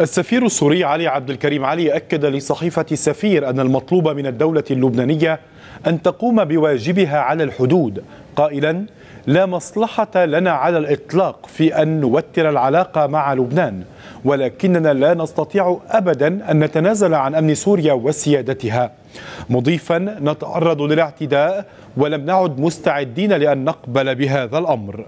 السفير السوري علي عبد الكريم علي أكد لصحيفة السفير أن المطلوب من الدولة اللبنانية أن تقوم بواجبها على الحدود قائلا لا مصلحة لنا على الإطلاق في أن نوتر العلاقة مع لبنان ولكننا لا نستطيع أبدا أن نتنازل عن أمن سوريا وسيادتها مضيفا نتعرض للاعتداء ولم نعد مستعدين لأن نقبل بهذا الأمر